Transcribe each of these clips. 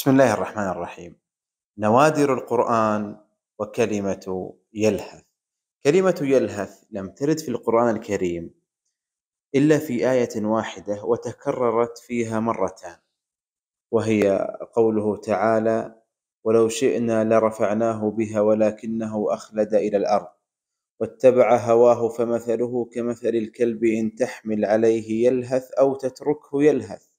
بسم الله الرحمن الرحيم نوادر القرآن وكلمة يلهث كلمة يلهث لم ترد في القرآن الكريم إلا في آية واحدة وتكررت فيها مرتان وهي قوله تعالى ولو شئنا لرفعناه بها ولكنه أخلد إلى الأرض واتبع هواه فمثله كمثل الكلب إن تحمل عليه يلهث أو تتركه يلهث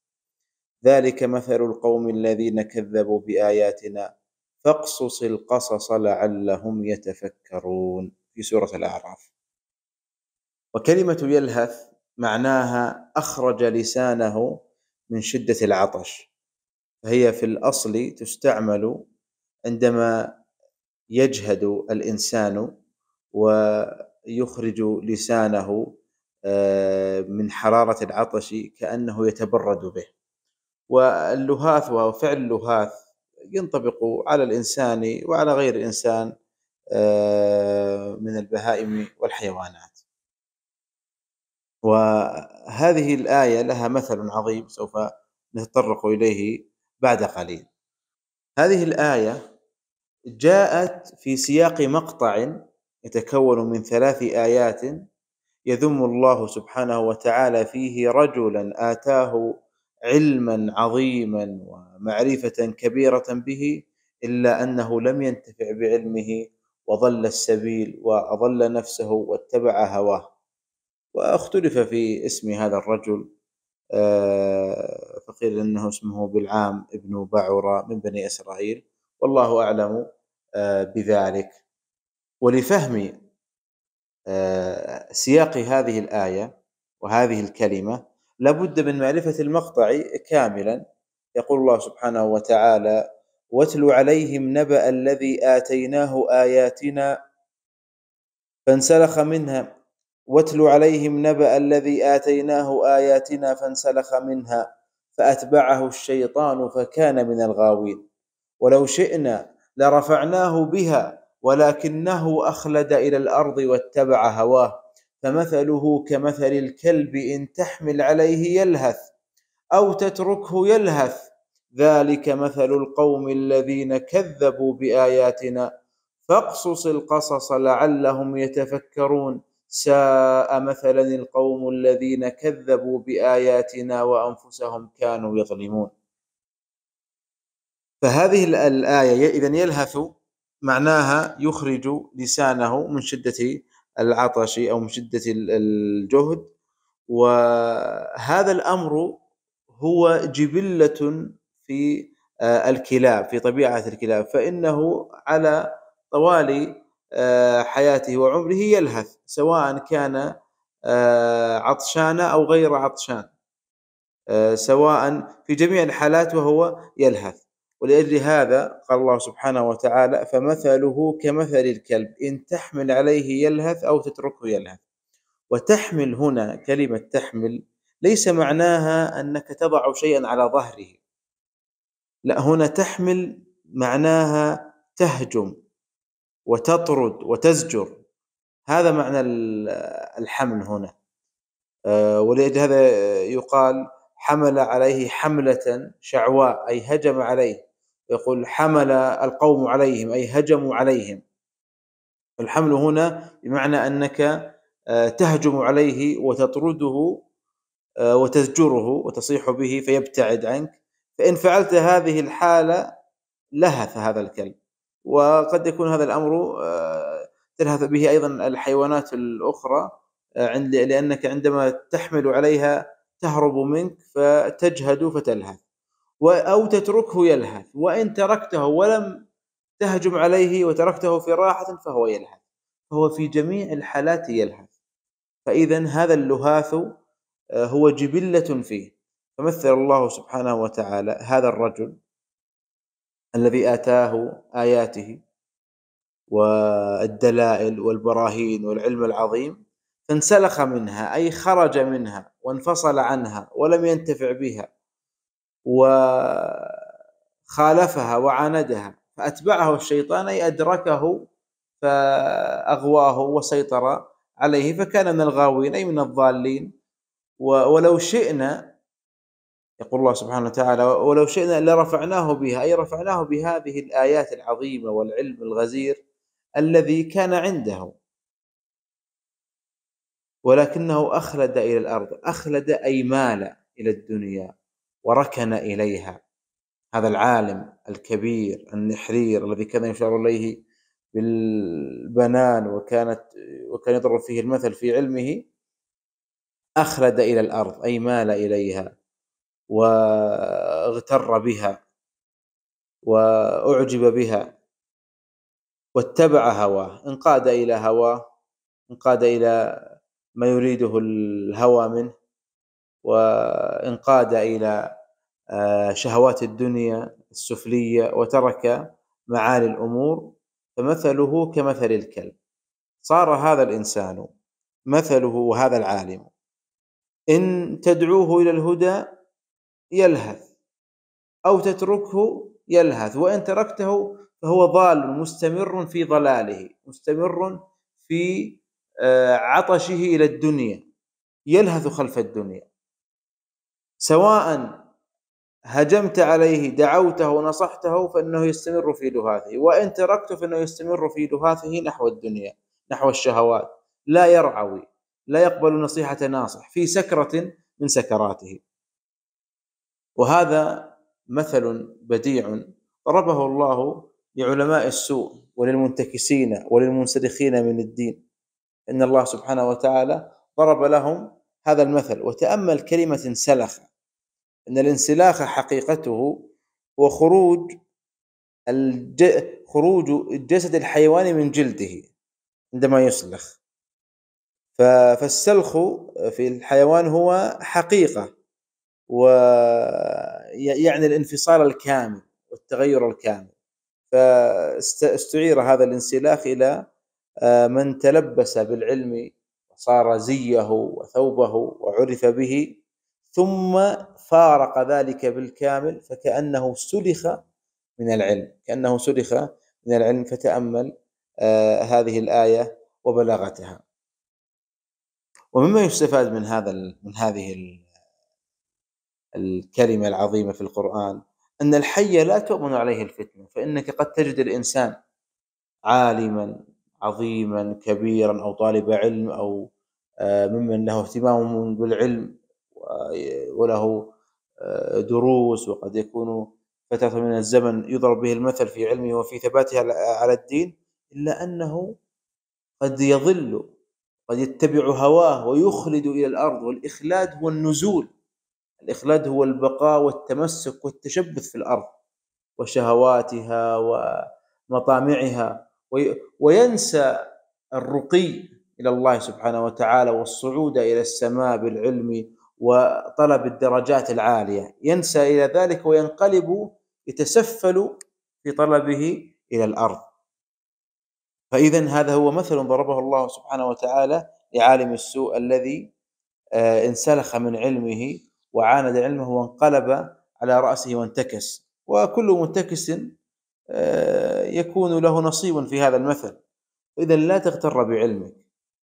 ذلك مثل القوم الذين كذبوا باياتنا فاقصص القصص لعلهم يتفكرون في سوره الاعراف وكلمه يلهث معناها اخرج لسانه من شده العطش فهي في الاصل تستعمل عندما يجهد الانسان ويخرج لسانه آه، من حراره العطش كانه يتبرد به واللهاث وفعل اللهاث ينطبق على الإنسان وعلى غير الإنسان آه، من البهائم والحيوانات وهذه الآية لها مثل عظيم سوف نتطرق إليه بعد قليل هذه الآية جاءت في سياق مقطع يتكون من ثلاث آيات يذم الله سبحانه وتعالى فيه رجلا آتاه علما عظيما ومعرفه كبيره به الا انه لم ينتفع بعلمه وضل السبيل واضل نفسه واتبع هواه واختلف في اسم هذا الرجل آه، فقيل انه اسمه بالعام ابن بعورة من بني اسرائيل والله اعلم آه، بذلك ولفهم آه، سياق هذه الايه وهذه الكلمه لابد من معرفة المقطع كاملا يقول الله سبحانه وتعالى واتل عليهم نبأ الذي آتيناه آياتنا فانسلخ منها واتل عليهم نبأ الذي آتيناه آياتنا فانسلخ منها فأتبعه الشيطان فكان من الغاوين ولو شئنا لرفعناه بها ولكنه أخلد إلى الأرض واتبع هواه فمثله كمثل الكلب إن تحمل عليه يلهث أو تتركه يلهث ذلك مثل القوم الذين كذبوا بآياتنا فاقصص القصص لعلهم يتفكرون ساء مثلا القوم الذين كذبوا بآياتنا وأنفسهم كانوا يظلمون فهذه الآية إذا يلهث معناها يخرج لسانه من شدة العطش أو من شدة الجهد وهذا الأمر هو جبلة في آه، الكلاب في طبيعة الكلاب فإنه على طوال آه، حياته وعمره يلهث سواء كان آه، عطشان أو غير عطشان سواء في جميع الحالات وهو يلهث ولأجل هذا قال الله سبحانه وتعالى فمثله كمثل الكلب إن تحمل عليه يلهث أو تتركه يلهث وتحمل هنا كلمة تحمل ليس معناها أنك تضع شيئا على ظهره لا هنا تحمل معناها تهجم وتطرد وتزجر هذا معنى الحمل هنا آه، ولأجل هذا يقال حمل عليه حملة شعواء أي هجم عليه يقول حمل القوم عليهم أي هجموا عليهم الحمل هنا بمعنى أنك آه، تهجم عليه وتطرده آه، وتزجره وتصيح به فيبتعد عنك فإن فعلت هذه الحالة لهث هذا الكلب وقد يكون هذا الأمر آه، تلهث به أيضا الحيوانات الأخرى لأنك عندما تحمل عليها تهرب منك فتجهد فتلهث أو تتركه يلهث وإن تركته ولم تهجم عليه وتركته في راحة فهو يلهث فهو في جميع الحالات يلهث فإذا هذا اللهاث آه، هو جبلة فيه فمثل الله سبحانه وتعالى هذا الرجل الذي آتاه آياته والدلائل والبراهين والعلم العظيم فانسلخ منها أي خرج منها وانفصل عنها ولم ينتفع بها وخالفها وعاندها فأتبعه الشيطان أي أدركه فأغواه وسيطر عليه فكان من الغاوين أي من الضالين ولو شئنا يقول الله سبحانه وتعالى ولو شئنا لرفعناه بها أي رفعناه بهذه الآيات العظيمة والعلم الغزير الذي كان عنده ولكنه أخلد إلى الأرض أخلد أي مال إلى الدنيا وركن إليها هذا العالم الكبير النحرير الذي كان يشار إليه بالبنان وكانت وكان يضرب فيه المثل في علمه أخلد إلى الأرض أي مال إليها واغتر بها وأعجب بها واتبع هواه انقاد إلى هواه انقاد إلى ما يريده الهوى منه وانقاد الى آه، شهوات الدنيا السفليه وترك معالي الامور فمثله كمثل الكلب صار هذا الانسان مثله وهذا العالم ان تدعوه الى الهدى يلهث او تتركه يلهث وان تركته فهو ضال مستمر في ضلاله مستمر في آه، عطشه الى الدنيا يلهث خلف الدنيا سواء هجمت عليه دعوته نصحته فإنه يستمر في لهاته وإن تركته فإنه يستمر في لهاته نحو الدنيا نحو الشهوات لا يرعوي لا يقبل نصيحة ناصح في سكرة من سكراته وهذا مثل بديع ضربه الله لعلماء السوء وللمنتكسين وللمنسلخين من الدين ان الله سبحانه وتعالى ضرب لهم هذا المثل وتامل كلمه سلخ ان الانسلاخ حقيقته خروج الج... خروج جسد الحيوان من جلده عندما يسلخ ف... فالسلخ في الحيوان هو حقيقة ويعني الانفصال الكامل والتغير الكامل فاستعير هذا الانسلاخ إلى آه، من تلبس بالعلم وصار زيه وثوبه وعرف به ثم فارق ذلك بالكامل فكأنه سلخ من العلم كأنه سلخ من العلم فتأمل آه، هذه الآية وبلاغتها ومما يستفاد من هذا من هذه الكلمة العظيمة في القرآن أن الحي لا تؤمن عليه الفتنة فإنك قد تجد الإنسان عالما عظيما كبيرا أو طالب علم أو آه، ممن له اهتمام بالعلم وله آه، دروس وقد يكون فترة من الزمن يضرب به المثل في علمه وفي ثباته على الدين إلا أنه قد يضل قد يتبع هواه ويخلد إلى الأرض والإخلاد هو النزول الإخلاد هو البقاء والتمسك والتشبث في الأرض وشهواتها ومطامعها وينسى الرقي إلى الله سبحانه وتعالى والصعود إلى السماء بالعلم وطلب الدرجات العاليه ينسى الى ذلك وينقلب يتسفل في طلبه الى الارض فاذا هذا هو مثل ضربه الله سبحانه وتعالى لعالم السوء الذي آه، انسلخ من علمه وعاند علمه وانقلب على راسه وانتكس وكل منتكس آه، يكون له نصيب في هذا المثل اذا لا تغتر بعلمك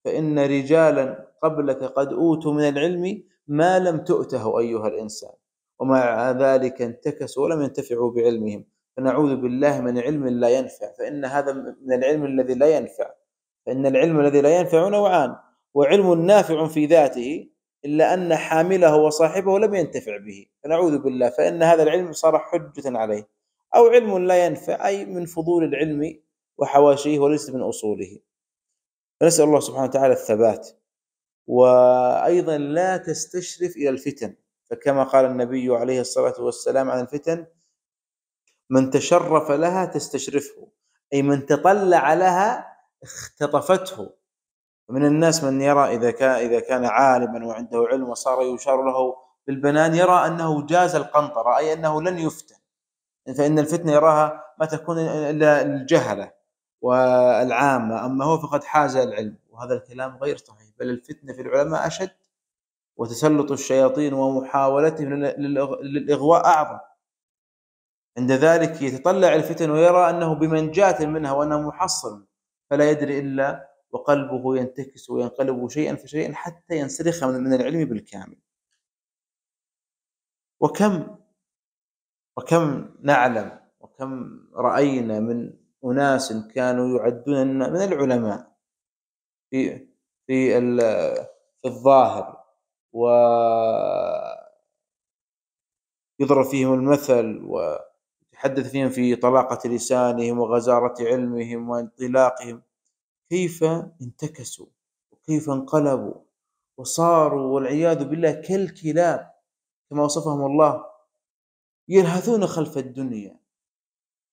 فان رجالا قبلك قد اوتوا من العلم ما لم تؤته أيها الإنسان ومع ذلك انتكسوا ولم ينتفعوا بعلمهم فنعوذ بالله من علم لا ينفع فإن هذا من العلم الذي لا ينفع فإن العلم الذي لا ينفع نوعان وعلم نافع في ذاته إلا أن حامله وصاحبه لم ينتفع به فنعوذ بالله فإن هذا العلم صار حجة عليه أو علم لا ينفع أي من فضول العلم وحواشيه وليس من أصوله فنسأل الله سبحانه وتعالى الثبات وايضا لا تستشرف الى الفتن فكما قال النبي عليه الصلاه والسلام عن الفتن من تشرف لها تستشرفه اي من تطلع لها اختطفته من الناس من يرى اذا كان اذا كان عالما وعنده علم وصار يشار له بالبنان يرى انه جاز القنطره اي انه لن يفتن فان الفتنه يراها ما تكون الا الجهله والعامه اما هو فقد حاز العلم وهذا الكلام غير صحيح بل الفتنة في العلماء أشد وتسلط الشياطين ومحاولتهم للإغواء أعظم عند ذلك يتطلع الفتن ويرى أنه بمنجاة منها وأنه محصن فلا يدري إلا وقلبه ينتكس وينقلب شيئا فشيئا حتى ينسلخ من العلم بالكامل وكم وكم نعلم وكم رأينا من أناس كانوا يعدون من العلماء في في في الظاهر و يضرب فيهم المثل ويتحدث فيهم في طلاقة لسانهم وغزارة علمهم وانطلاقهم كيف انتكسوا وكيف انقلبوا وصاروا والعياذ بالله كالكلاب كما وصفهم الله يلهثون خلف الدنيا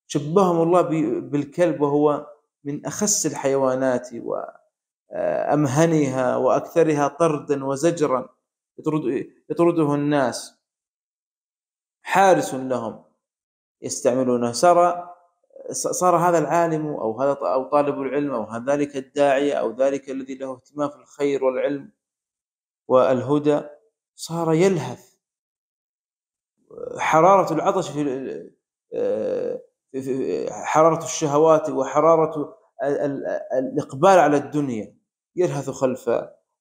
شبههم الله بالكلب وهو من أخس الحيوانات و امهنها واكثرها طردا وزجرا يطرد يطرده الناس حارس لهم يستعملونه صار صار هذا العالم او هذا او طالب العلم او ذلك الداعيه او ذلك الذي له اهتمام في الخير والعلم والهدى صار يلهث حراره العطش في حراره الشهوات وحراره الاقبال على الدنيا يلهث خلف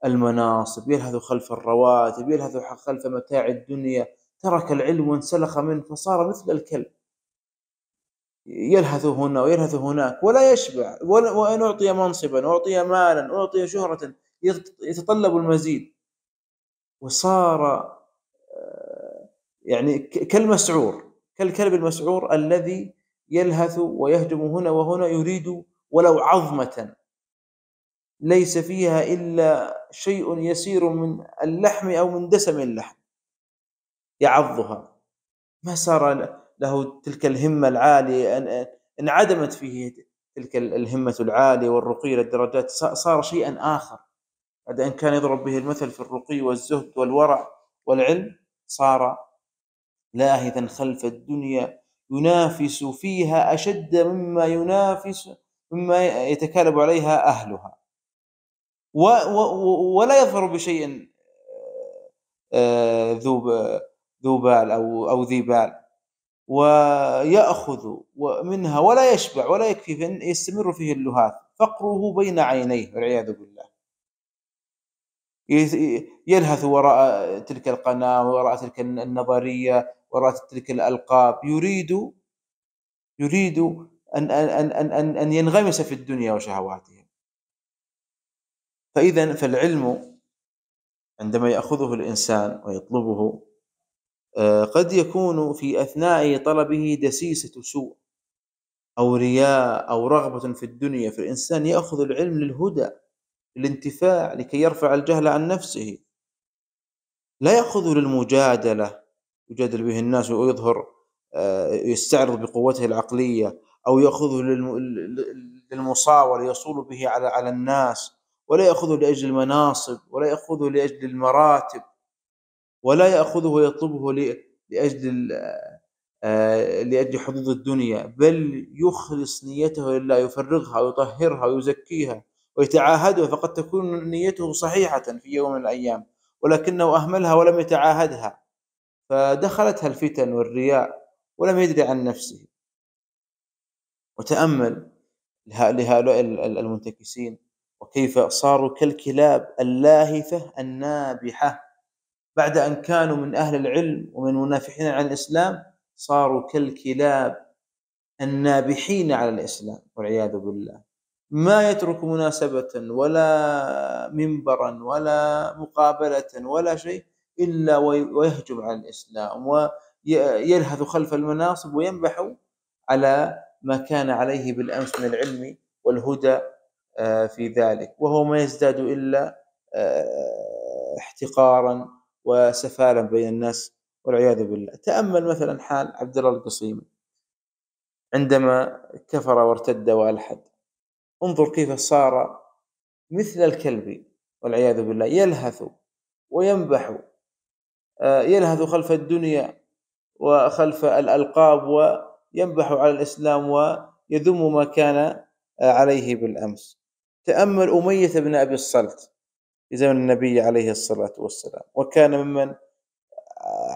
المناصب يلهث خلف الرواتب يلهث خلف متاع الدنيا ترك العلم وانسلخ منه فصار مثل الكلب يلهث هنا ويلهث هناك ولا يشبع وان اعطي منصبا اعطي مالا اعطي شهره يتطلب المزيد وصار آه، يعني كالمسعور كالكلب المسعور الذي يلهث ويهجم هنا وهنا يريد ولو عظمه ليس فيها إلا شيء يسير من اللحم أو من دسم اللحم يعظها ما صار له تلك الهمة العالية انعدمت فيه تلك الهمة العالية والرقي للدرجات صار شيئا آخر بعد أن كان يضرب به المثل في الرقي والزهد والورع والعلم صار لاهثا خلف الدنيا ينافس فيها أشد مما ينافس مما يتكالب عليها أهلها و و ولا يظهر بشيء ذو آه، ذو بال او او ذي بال ويأخذ منها ولا يشبع ولا يكفي فإن يستمر فيه اللهاث فقره بين عينيه والعياذ بالله يلهث وراء تلك القناة وراء تلك النظرية وراء تلك الألقاب يريد يريد أن أن أن أن, أن ينغمس في الدنيا وشهواتها فإذا فالعلم عندما يأخذه الإنسان ويطلبه آه، قد يكون في أثناء طلبه دسيسة سوء أو رياء أو رغبة في الدنيا فالإنسان يأخذ العلم للهدى للانتفاع لكي يرفع الجهل عن نفسه لا يأخذه للمجادلة يجادل به الناس ويظهر آه، يستعرض بقوته العقلية أو يأخذه للمصاولة يصول به على على الناس ولا يأخذه لأجل المناصب ولا يأخذه لأجل المراتب ولا يأخذه ويطلبه لأجل آه، لأجل حظوظ الدنيا بل يخلص نيته لله يفرغها ويطهرها ويزكيها ويتعاهدها فقد تكون نيته صحيحة في يوم من الأيام ولكنه أهملها ولم يتعاهدها فدخلتها الفتن والرياء ولم يدري عن نفسه وتأمل لهؤلاء المنتكسين وكيف صاروا كالكلاب اللاهثة النابحة بعد أن كانوا من أهل العلم ومن منافحين عن الإسلام صاروا كالكلاب النابحين على الإسلام والعياذ بالله ما يترك مناسبة ولا منبرا ولا مقابلة ولا شيء إلا ويهجم على الإسلام ويلهث خلف المناصب وينبح على ما كان عليه بالأمس من العلم والهدى آه، في ذلك وهو ما يزداد الا آه، احتقارا وسفالا بين الناس والعياذ بالله تامل مثلا حال عبد الله القصيمي عندما كفر وارتد والحد انظر كيف صار مثل الكلب والعياذ بالله يلهث وينبح آه، يلهث خلف الدنيا وخلف الألقاب وينبح على الإسلام ويذم ما كان عليه بالأمس تأمل أمية بن أبي الصلت في زمن النبي عليه الصلاة والسلام وكان ممن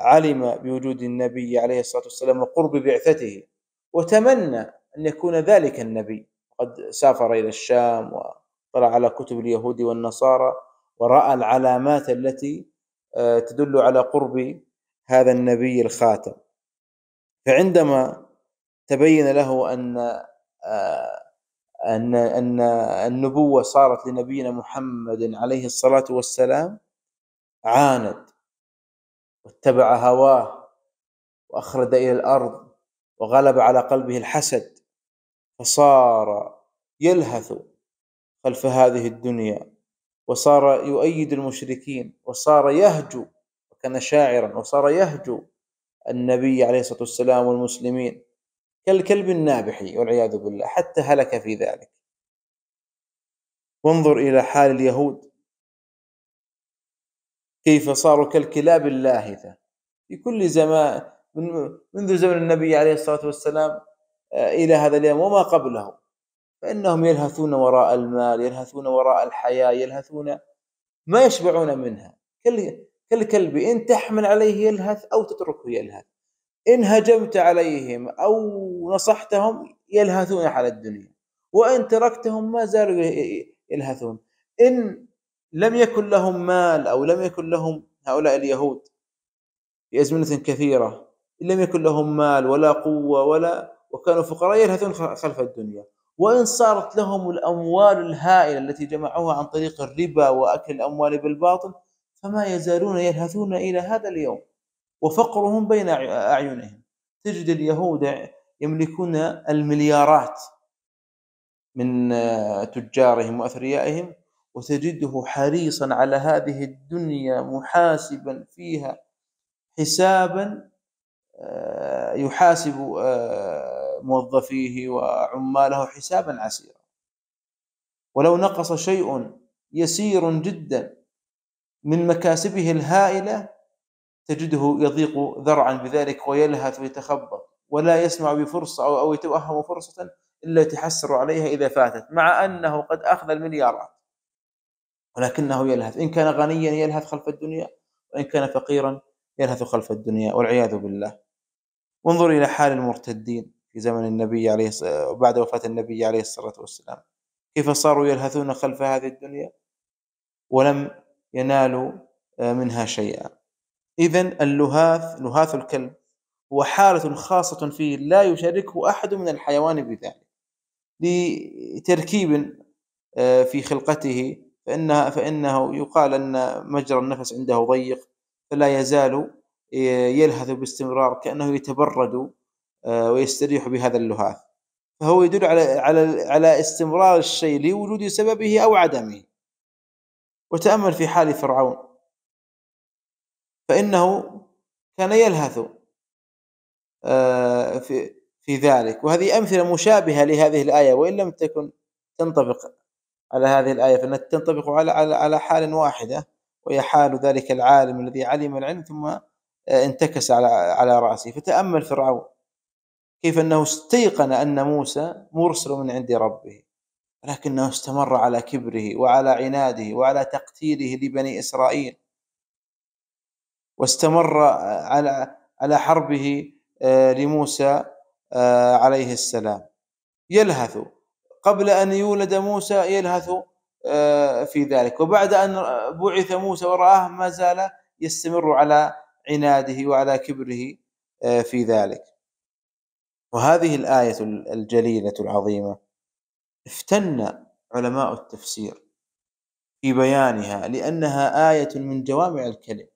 علم بوجود النبي عليه الصلاة والسلام وقرب بعثته وتمنى أن يكون ذلك النبي قد سافر إلى الشام وطلع على كتب اليهود والنصارى ورأى العلامات التي آه، تدل على قرب هذا النبي الخاتم فعندما تبين له أن آه، ان ان النبوه صارت لنبينا محمد عليه الصلاه والسلام عاند واتبع هواه واخرد الى الارض وغلب على قلبه الحسد فصار يلهث خلف هذه الدنيا وصار يؤيد المشركين وصار يهجو كان شاعرا وصار يهجو النبي عليه الصلاه والسلام والمسلمين كالكلب النابح والعياذ بالله حتى هلك في ذلك وانظر إلى حال اليهود كيف صاروا كالكلاب اللاهثة في كل زمان منذ زمن النبي عليه الصلاة والسلام آه، إلى هذا اليوم وما قبله فإنهم يلهثون وراء المال يلهثون وراء الحياة يلهثون ما يشبعون منها كالكلب إن تحمل عليه يلهث أو تتركه يلهث إن هجمت عليهم أو نصحتهم يلهثون على الدنيا وإن تركتهم ما زالوا يلهثون إن لم يكن لهم مال أو لم يكن لهم هؤلاء اليهود في أزمنة كثيرة لم يكن لهم مال ولا قوة ولا وكانوا فقراء يلهثون خلف الدنيا وإن صارت لهم الأموال الهائلة التي جمعوها عن طريق الربا وأكل الأموال بالباطل فما يزالون يلهثون إلى هذا اليوم وفقرهم بين أعينهم تجد اليهود يملكون المليارات من آه، تجارهم وأثريائهم وتجده حريصا على هذه الدنيا محاسبا فيها حسابا آه، يحاسب آه، موظفيه وعماله حسابا عسيرا ولو نقص شيء يسير جدا من مكاسبه الهائله تجده يضيق ذرعا بذلك ويلهث ويتخبط ولا يسمع بفرصة أو يتوهم فرصة إلا يتحسر عليها إذا فاتت مع أنه قد أخذ المليارات ولكنه يلهث إن كان غنيا يلهث خلف الدنيا وإن كان فقيرا يلهث خلف الدنيا والعياذ بالله وانظر إلى حال المرتدين في زمن النبي عليه بعد وفاة النبي عليه الصلاة والسلام كيف صاروا يلهثون خلف هذه الدنيا ولم ينالوا منها شيئا إذا اللهاث لهاث الكلب هو حالة خاصة فيه لا يشاركه أحد من الحيوان بذلك لتركيب آه، في خلقته فإنها فإنه يقال أن مجرى النفس عنده ضيق فلا يزال آه، يلهث باستمرار كأنه يتبرد آه، ويستريح بهذا اللهاث فهو يدل على على على استمرار الشيء لوجود سببه أو عدمه وتأمل في حال فرعون فإنه كان يلهث آه، في في ذلك وهذه أمثلة مشابهة لهذه الآية وإن لم تكن تنطبق على هذه الآية فإنها تنطبق على على على حال واحدة وهي حال ذلك العالم الذي علم العلم ثم آه، انتكس على على رأسه فتأمل فرعون كيف أنه استيقن أن موسى مرسل من عند ربه لكنه استمر على كبره وعلى عناده وعلى تقتيله لبني إسرائيل واستمر آه، على على حربه آه، لموسى آه، عليه السلام يلهث قبل ان يولد موسى يلهث في ذلك وبعد ان بعث موسى ورآه ما زال يستمر على عناده وعلى كبره في ذلك وهذه الآية الجليلة العظيمة افتن علماء التفسير في بيانها لأنها آية من جوامع الكلم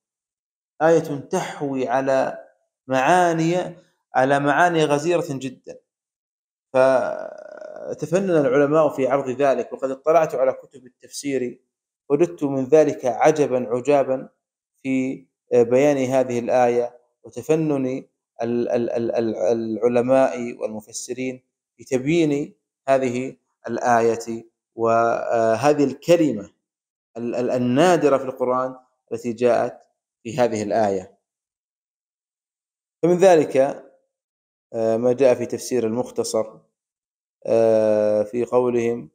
آية تحوي على معاني على معاني غزيرة جدا فتفنن العلماء في عرض ذلك وقد اطلعت على كتب التفسير وجدت من ذلك عجبا عجابا في بيان هذه الآية وتفنن العلماء والمفسرين في تبيين هذه الآية وهذه الكلمة النادرة في القرآن التي جاءت في هذه الآية فمن ذلك آه، ما جاء في تفسير المختصر آه، في قولهم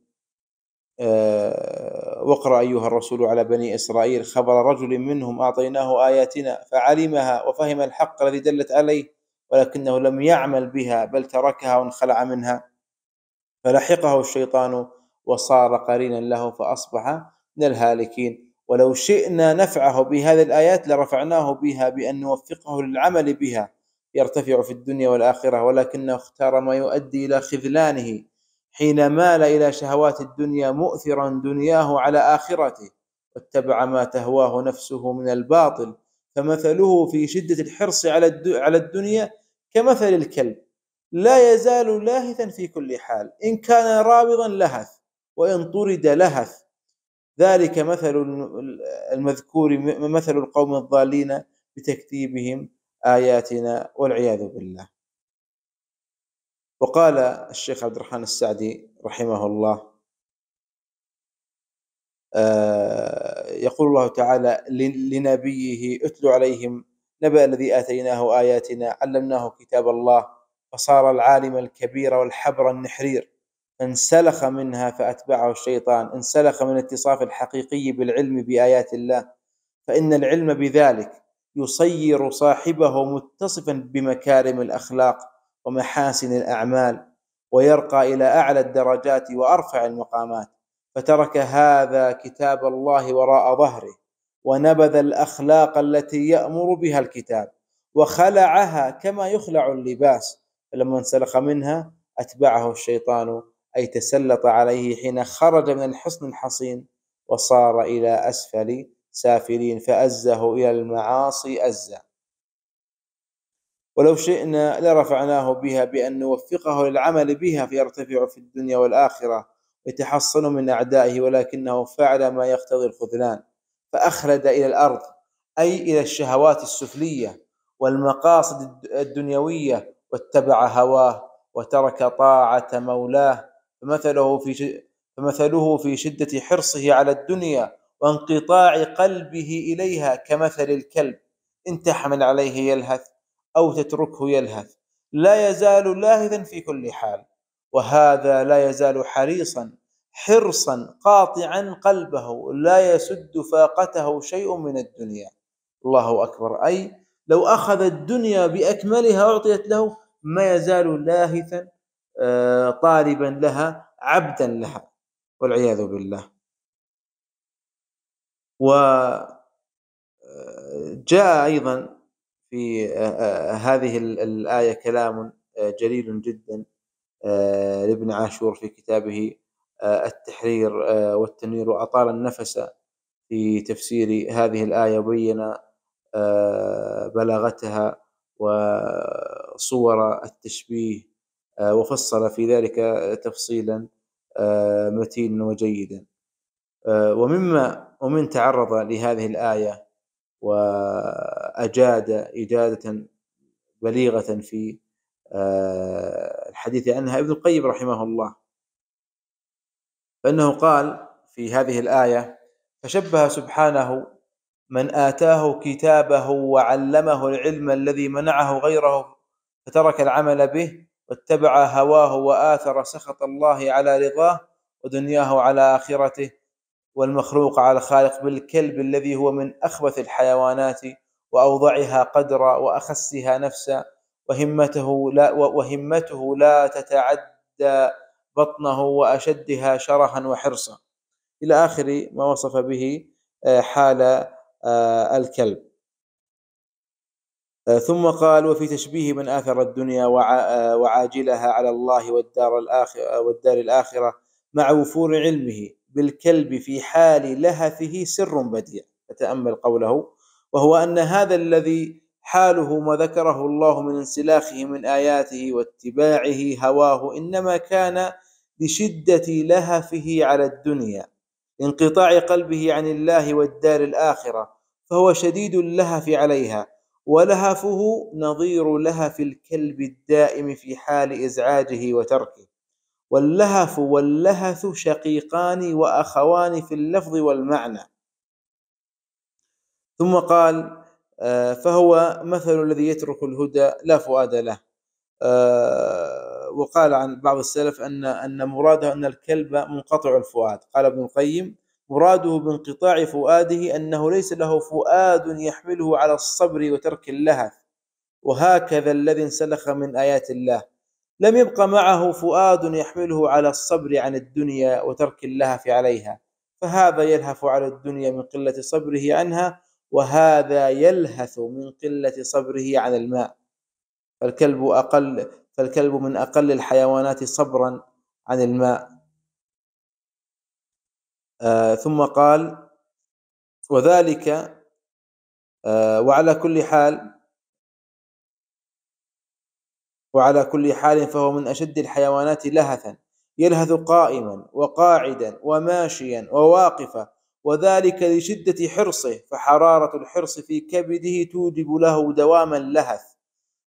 آه، واقرأ أيها الرسول على بني إسرائيل خبر رجل منهم أعطيناه آياتنا فعلمها وفهم الحق الذي دلت عليه ولكنه لم يعمل بها بل تركها وانخلع منها فلحقه الشيطان وصار قرينا له فأصبح من الهالكين ولو شئنا نفعه بهذه الآيات لرفعناه بها بأن نوفقه للعمل بها يرتفع في الدنيا والآخرة ولكنه اختار ما يؤدي إلى خذلانه حين مال إلى شهوات الدنيا مؤثرا دنياه على آخرته واتبع ما تهواه نفسه من الباطل فمثله في شدة الحرص على على الدنيا كمثل الكلب لا يزال لاهثا في كل حال إن كان رابضا لهث وإن طرد لهث ذلك مثل المذكور مثل القوم الضالين بتكذيبهم آياتنا والعياذ بالله وقال الشيخ عبد الرحمن السعدي رحمه الله آه، يقول الله تعالى لنبيه اتل عليهم نبأ الذي آتيناه آياتنا علمناه كتاب الله فصار العالم الكبير والحبر النحرير انسلخ منها فأتبعه الشيطان انسلخ من اتصاف الحقيقي بالعلم بآيات الله فإن العلم بذلك يصير صاحبه متصفا بمكارم الأخلاق ومحاسن الأعمال ويرقى إلى أعلى الدرجات وأرفع المقامات فترك هذا كتاب الله وراء ظهره ونبذ الأخلاق التي يأمر بها الكتاب وخلعها كما يخلع اللباس فلما انسلخ منها أتبعه الشيطان أي تسلط عليه حين خرج من الحصن الحصين وصار إلى أسفل سافلين فأزه إلى المعاصي أزا ولو شئنا لرفعناه بها بأن نوفقه للعمل بها فيرتفع في الدنيا والآخرة ويتحصن من أعدائه ولكنه فعل ما يقتضي الخذلان فأخلد إلى الأرض أي إلى الشهوات السفلية والمقاصد الدنيوية واتبع هواه وترك طاعة مولاه فمثله في فمثله في شدة حرصه على الدنيا وانقطاع قلبه إليها كمثل الكلب إن تحمل عليه يلهث أو تتركه يلهث لا يزال لاهثا في كل حال وهذا لا يزال حريصا حرصا قاطعا قلبه لا يسد فاقته شيء من الدنيا الله أكبر أي لو أخذ الدنيا بأكملها أعطيت له ما يزال لاهثا آه، طالبا لها عبدا لها والعياذ بالله وجاء آه، أيضا في آه، هذه الآية كلام جليل جدا لابن عاشور في كتابه التحرير والتنوير وأطال النفس في تفسير هذه الآية وبين بلاغتها وصور التشبيه آه، وفصل في ذلك آه، تفصيلا آه، متينا وجيدا ومما ومن تعرض لهذه الآية وأجاد إجادة بليغة في الحديث عنها ابن القيم رحمه الله فإنه قال في هذه الآية فشبه سبحانه من آتاه كتابه وعلمه العلم الذي منعه غيره فترك العمل به واتبع هواه واثر سخط الله على رضاه ودنياه على اخرته والمخلوق على الخالق بالكلب الذي هو من اخبث الحيوانات واوضعها قدرا واخسها نفسا وهمته لا وهمته لا تتعدى بطنه واشدها شرها وحرصا الى اخر ما وصف به آه، حال آه، الكلب ثم قال وفي تشبيه من آثر الدنيا وعاجلها على الله والدار الآخرة والدار الآخرة مع وفور علمه بالكلب في حال لهثه سر بديع أتأمل قوله وهو أن هذا الذي حاله ما ذكره الله من انسلاخه من آياته واتباعه هواه إنما كان لشدة لهفه على الدنيا انقطاع قلبه عن الله والدار الآخرة فهو شديد اللهف عليها ولهفه نظير لهف الكلب الدائم في حال إزعاجه وتركه واللهف واللهث شقيقان وأخوان في اللفظ والمعنى ثم قال آه، فهو مثل الذي يترك الهدى لا فؤاد له آه، وقال عن بعض السلف أن أن مراده أن الكلب منقطع الفؤاد قال ابن القيم مراده بانقطاع فؤاده أنه ليس له فؤاد يحمله على الصبر وترك اللهث وهكذا الذي انسلخ من آيات الله لم يبق معه فؤاد يحمله على الصبر عن الدنيا وترك اللهف عليها فهذا يلهف على الدنيا من قلة صبره عنها وهذا يلهث من قلة صبره عن الماء فالكلب أقل فالكلب من أقل الحيوانات صبرا عن الماء آه ثم قال وذلك آه وعلى كل حال وعلى كل حال فهو من أشد الحيوانات لهثا يلهث قائما وقاعدا وماشيا وواقفا وذلك لشدة حرصه فحرارة الحرص في كبده توجب له دواما اللهث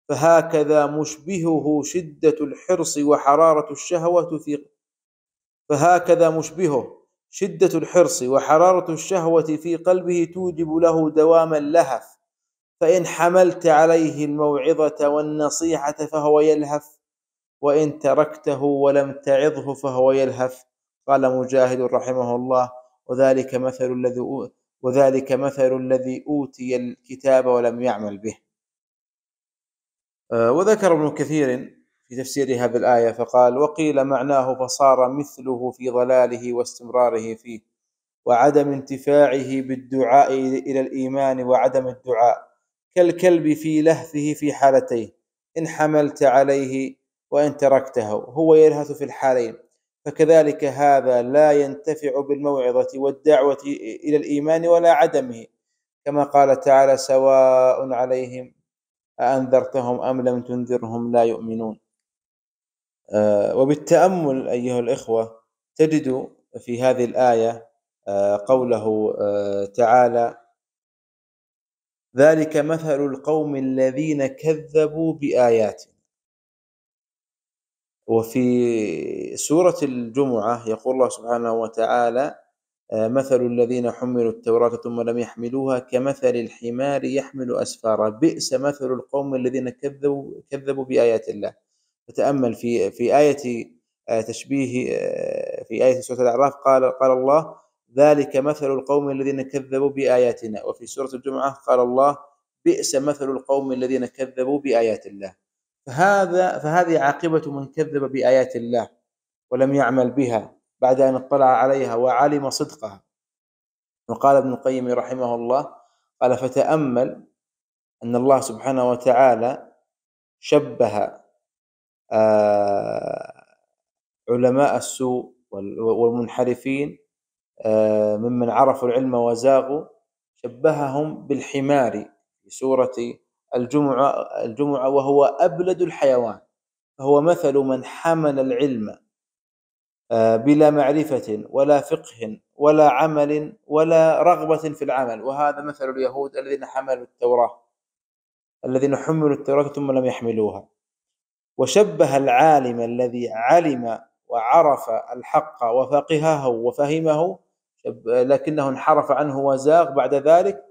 فهكذا مشبهه شدة الحرص وحرارة الشهوة في فهكذا مشبهه شدة الحرص وحرارة الشهوة في قلبه توجب له دوام اللهف فإن حملت عليه الموعظة والنصيحة فهو يلهف وإن تركته ولم تعظه فهو يلهف قال مجاهد رحمه الله وذلك مثل الذي وذلك مثل الذي أوتي الكتاب ولم يعمل به آه، وذكر ابن كثير في تفسيرها بالآية فقال وقيل معناه فصار مثله في ضلاله واستمراره فيه وعدم انتفاعه بالدعاء إلى الإيمان وعدم الدعاء كالكلب في لهفه في حالتيه إن حملت عليه وإن تركته هو يلهث في الحالين فكذلك هذا لا ينتفع بالموعظة والدعوة إلى الإيمان ولا عدمه كما قال تعالى سواء عليهم أأنذرتهم أم لم تنذرهم لا يؤمنون آه، وبالتأمل أيها الإخوة تجد في هذه الآية آه، قوله آه، تعالى ذلك مثل القوم الذين كذبوا بآياتنا وفي سورة الجمعة يقول الله سبحانه وتعالى مثل الذين حملوا التوراة ثم لم يحملوها كمثل الحمار يحمل أسفارا بئس مثل القوم الذين كذبوا كذبوا بآيات الله نتامل في في ايه آه، تشبيه آه، في ايه سوره الاعراف قال قال الله ذلك مثل القوم الذين كذبوا باياتنا وفي سوره الجمعه قال الله بئس مثل القوم الذين كذبوا بايات الله فهذا فهذه عاقبه من كذب بايات الله ولم يعمل بها بعد ان اطلع عليها وعلم صدقها وقال ابن القيم رحمه الله قال فتامل ان الله سبحانه وتعالى شبه آه، علماء السوء والمنحرفين آه، ممن عرفوا العلم وزاغوا شبههم بالحمار في سورة الجمعة الجمعة وهو أبلد الحيوان فهو مثل من حمل العلم آه، بلا معرفة ولا فقه ولا عمل ولا رغبة في العمل وهذا مثل اليهود الذين حملوا التوراة الذين حملوا التوراة ثم لم يحملوها وشبه العالم الذي علم وعرف الحق وفقهه وفهمه لكنه انحرف عنه وزاغ بعد ذلك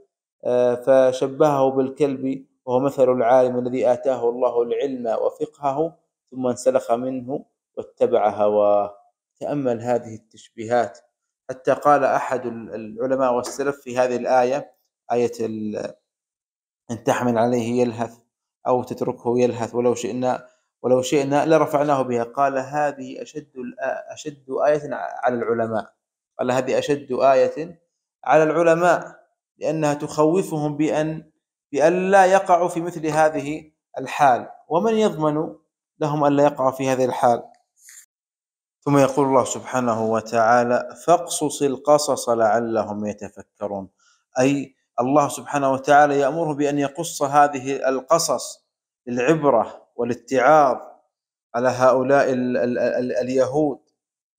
آه، فشبهه بالكلب وهو مثل العالم الذي آتاه الله العلم وفقهه ثم انسلخ منه واتبع هواه تأمل هذه التشبيهات حتى قال أحد العلماء والسلف في هذه الآية آية أن تحمل عليه يلهث أو تتركه يلهث ولو شئنا ولو شئنا لرفعناه بها قال هذه أشد أشد آية على العلماء قال هذه أشد آية على العلماء لأنها تخوفهم بأن بأن لا يقعوا في مثل هذه الحال ومن يضمن لهم أن لا يقعوا في هذه الحال ثم يقول الله سبحانه وتعالى فاقصص القصص لعلهم يتفكرون أي الله سبحانه وتعالى يأمره بأن يقص هذه القصص للعبره والاتعاظ على هؤلاء اليهود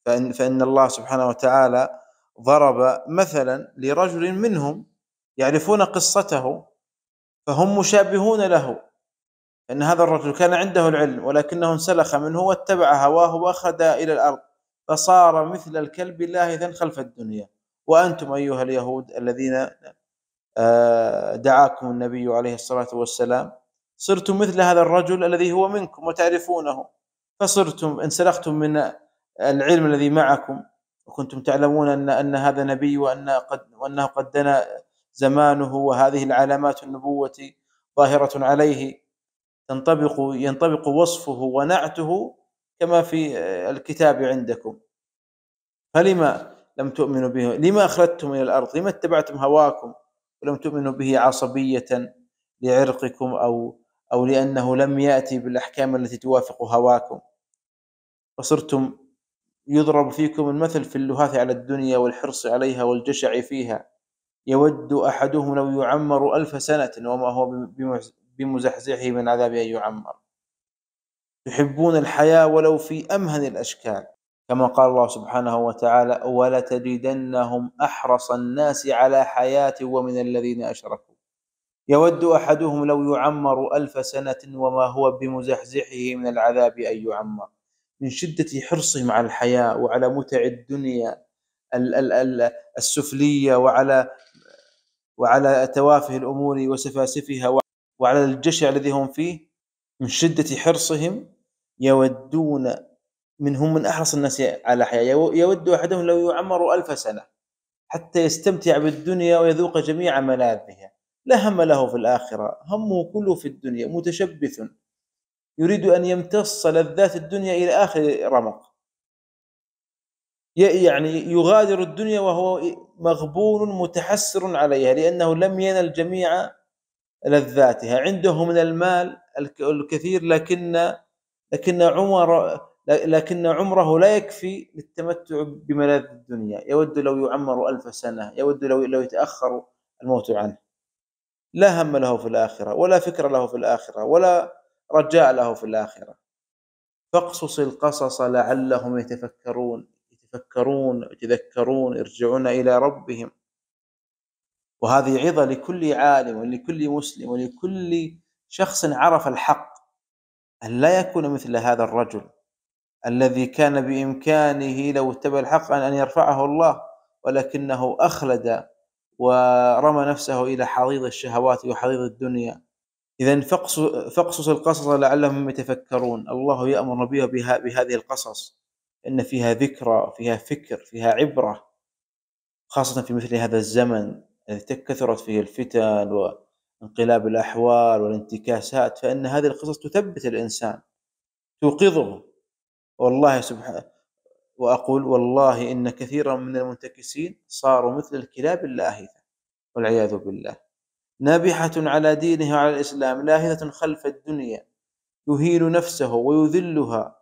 فإن, فإن الله سبحانه وتعالى ضرب مثلا لرجل منهم يعرفون قصته فهم مشابهون له أن هذا الرجل كان عنده العلم ولكنه انسلخ منه واتبع هواه وأخذ إلى الأرض فصار مثل الكلب لاهثا خلف الدنيا وأنتم أيها اليهود الذين آه، دعاكم النبي عليه الصلاة والسلام صرتم مثل هذا الرجل الذي هو منكم وتعرفونه فصرتم انسلختم من العلم الذي معكم وكنتم تعلمون ان ان هذا نبي وان قد وانه قد دنا زمانه وهذه العلامات النبوه ظاهره عليه تنطبق ينطبق وصفه ونعته كما في الكتاب عندكم فلما لم تؤمنوا به لما أخرجتم الى الأرض لما اتبعتم هواكم ولم تؤمنوا به عصبية لعرقكم أو أو لأنه لم يأتي بالأحكام التي توافق هواكم فصرتم يضرب فيكم المثل في اللهاث على الدنيا والحرص عليها والجشع فيها يود أحدهم لو يعمر ألف سنة وما هو بمزحزحه من عذاب أن يعمر يحبون الحياة ولو في أمهن الأشكال كما قال الله سبحانه وتعالى ولتجدنهم أحرص الناس على حياة ومن الذين أشركوا يود احدهم لو يعمر الف سنه وما هو بمزحزحه من العذاب ان يعمر من شده حرصهم على الحياه وعلى متع الدنيا السفليه وعلى وعلى توافه الامور وسفاسفها وعلى الجشع الذي هم فيه من شده حرصهم يودون منهم من احرص الناس على حياه يود احدهم لو يعمر الف سنه حتى يستمتع بالدنيا ويذوق جميع ملاذها لا هم له في الآخرة همه كله في الدنيا متشبث يريد أن يمتص لذات الدنيا إلى آخر رمق يعني يغادر الدنيا وهو مغبون متحسر عليها لأنه لم ينل جميع لذاتها عنده من المال الكثير لكن لكن عمر لكن عمره لا يكفي للتمتع بملاذ الدنيا يود لو يعمر ألف سنة يود لو لو يتأخر الموت عنه لا هم له في الآخرة ولا فكر له في الآخرة ولا رجاء له في الآخرة فاقصص القصص لعلهم يتفكرون يتفكرون يتذكرون يرجعون إلى ربهم وهذه عظة لكل عالم ولكل مسلم ولكل شخص عرف الحق أن لا يكون مثل هذا الرجل الذي كان بإمكانه لو اتبع الحق أن يرفعه الله ولكنه أخلد ورمى نفسه إلى حضيض الشهوات وحضيض الدنيا إذا فاقصص القصص لعلهم يتفكرون الله يأمر بها بهذه القصص إن فيها ذكرى فيها فكر فيها عبرة خاصة في مثل هذا الزمن الذي كثرت فيه الفتن وانقلاب الأحوال والانتكاسات فإن هذه القصص تثبت الإنسان توقظه والله سبحانه وأقول والله إن كثيرا من المنتكسين صاروا مثل الكلاب اللاهثة والعياذ بالله نابحة على دينها وعلى الإسلام لاهثة خلف الدنيا يهين نفسه ويذلها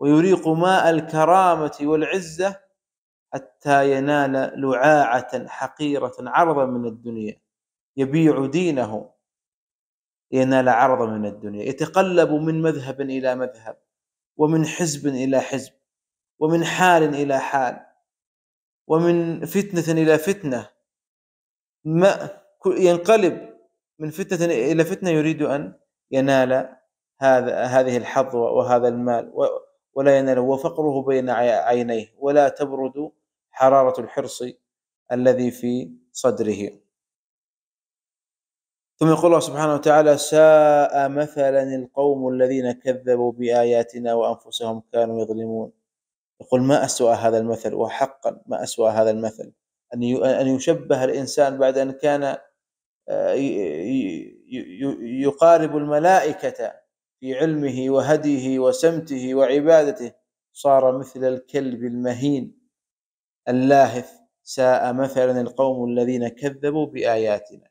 ويريق ماء الكرامة والعزة حتى ينال لعاعة حقيرة عرضا من الدنيا يبيع دينه ينال عرضا من الدنيا يتقلب من مذهب إلى مذهب ومن حزب إلى حزب ومن حال الى حال ومن فتنه الى فتنه ما ينقلب من فتنه الى فتنه يريد ان ينال هذا هذه الحظ وهذا المال ولا ينال وفقره بين عينيه ولا تبرد حراره الحرص الذي في صدره ثم يقول الله سبحانه وتعالى ساء مثلا القوم الذين كذبوا باياتنا وانفسهم كانوا يظلمون يقول ما أسوأ هذا المثل وحقا ما أسوأ هذا المثل أن أن يشبه الإنسان بعد أن كان آه، يقارب الملائكة في علمه وهديه وسمته وعبادته صار مثل الكلب المهين اللاهث ساء مثلا القوم الذين كذبوا بآياتنا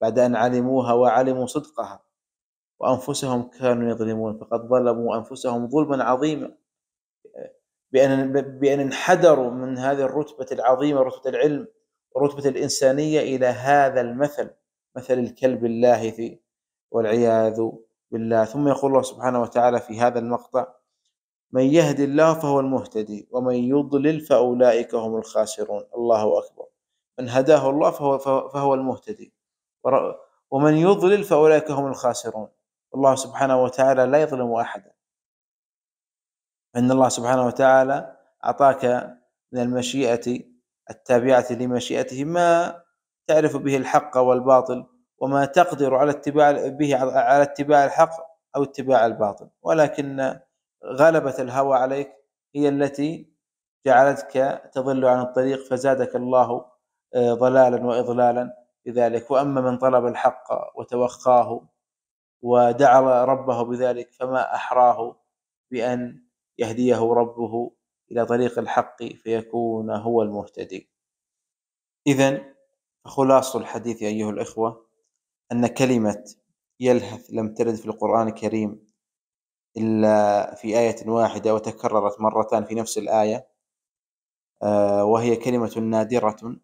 بعد أن علموها وعلموا صدقها وأنفسهم كانوا يظلمون فقد ظلموا أنفسهم ظلما عظيما بأن بأن انحدروا من هذه الرتبة العظيمة رتبة العلم ورتبة الإنسانية إلى هذا المثل مثل الكلب اللاهث والعياذ بالله ثم يقول الله سبحانه وتعالى في هذا المقطع من يهد الله فهو المهتدي ومن يضلل فأولئك هم الخاسرون الله أكبر من هداه الله فهو, فهو المهتدي ومن يضلل فأولئك هم الخاسرون الله سبحانه وتعالى لا يظلم أحدا أن الله سبحانه وتعالى أعطاك من المشيئة التابعة لمشيئته ما تعرف به الحق والباطل وما تقدر على اتباع به على اتباع الحق أو اتباع الباطل ولكن غلبة الهوى عليك هي التي جعلتك تضل عن الطريق فزادك الله آه، ضلالا وإضلالا بذلك وأما من طلب الحق وتوخاه ودعا ربه بذلك فما أحراه بأن يهديه ربه إلى طريق الحق فيكون هو المهتدي إذا خلاص الحديث أيها الإخوة أن كلمة يلهث لم ترد في القرآن الكريم إلا في آية واحدة وتكررت مرتان في نفس الآية آه، وهي كلمة نادرة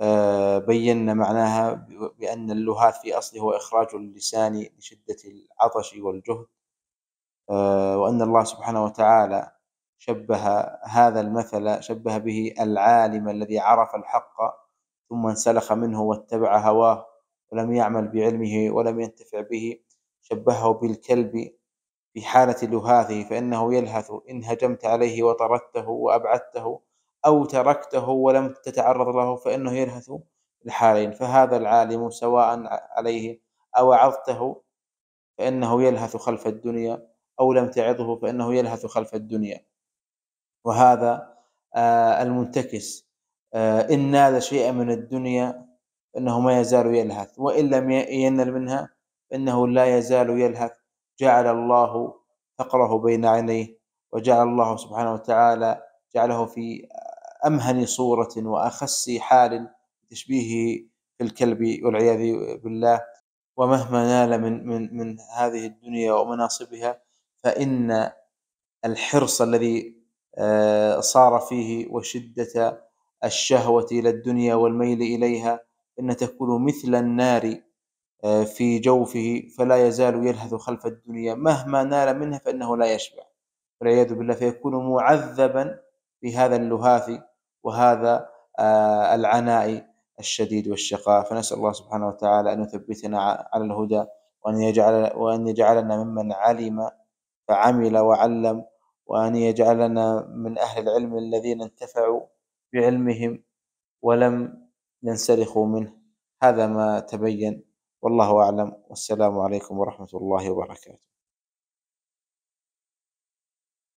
آه، بينا معناها بأن اللهاث في أصله هو إخراج اللسان لشدة العطش والجهد آه، وأن الله سبحانه وتعالى شبه هذا المثل شبه به العالم الذي عرف الحق ثم انسلخ منه واتبع هواه ولم يعمل بعلمه ولم ينتفع به شبهه بالكلب في حالة لهاثه فإنه يلهث إن هجمت عليه وطردته وأبعدته أو تركته ولم تتعرض له فإنه يلهث الحالين فهذا العالم سواء عليه أو عظته فإنه يلهث خلف الدنيا أو لم تعظه فإنه يلهث خلف الدنيا وهذا آه، المنتكس آه، إن نال شيئا من الدنيا فإنه ما يزال يلهث وإن لم ينل منها فإنه لا يزال يلهث جعل الله فقره بين عينيه وجعل الله سبحانه وتعالى جعله في أمهن صورة وأخس حال تشبيه في الكلب والعياذ بالله ومهما نال من من من هذه الدنيا ومناصبها فإن الحرص الذي آه، صار فيه وشدة الشهوة إلى الدنيا والميل إليها إن تكون مثل النار آه، في جوفه فلا يزال يلهث خلف الدنيا مهما نال منها فإنه لا يشبع والعياذ بالله فيكون معذبا بهذا اللهاث وهذا آه، العناء الشديد والشقاء فنسأل الله سبحانه وتعالى أن يثبتنا على الهدى وأن يجعل وأن يجعلنا ممن علم فعمل وعلم وأن يجعلنا من أهل العلم الذين انتفعوا بعلمهم ولم ينسلخوا منه هذا ما تبين والله أعلم والسلام عليكم ورحمة الله وبركاته